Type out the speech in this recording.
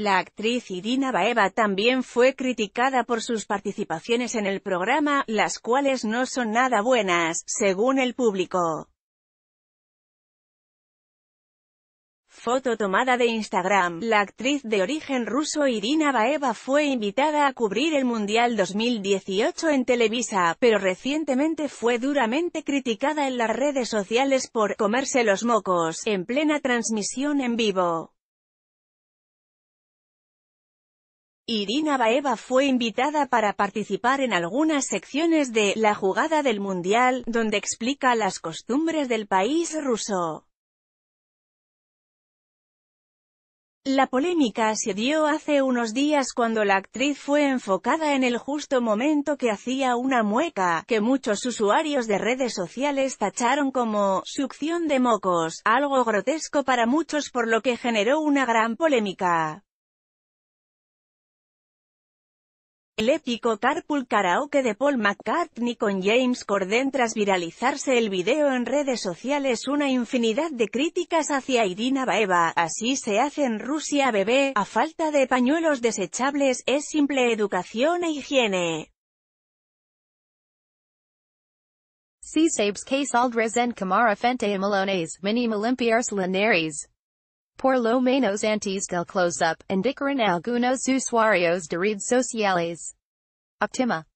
La actriz Irina Baeva también fue criticada por sus participaciones en el programa, las cuales no son nada buenas, según el público. Foto tomada de Instagram. La actriz de origen ruso Irina Baeva fue invitada a cubrir el Mundial 2018 en Televisa, pero recientemente fue duramente criticada en las redes sociales por «comerse los mocos» en plena transmisión en vivo. Irina Baeva fue invitada para participar en algunas secciones de La jugada del Mundial, donde explica las costumbres del país ruso. La polémica se dio hace unos días cuando la actriz fue enfocada en el justo momento que hacía una mueca, que muchos usuarios de redes sociales tacharon como «succión de mocos», algo grotesco para muchos por lo que generó una gran polémica. El épico Carpool Karaoke de Paul McCartney con James Corden tras viralizarse el video en redes sociales una infinidad de críticas hacia Irina Baeva, así se hace en Rusia bebé, a falta de pañuelos desechables, es simple educación e higiene. Por lo menos antes del close-up, indicaran algunos usuarios de redes sociales. Optima.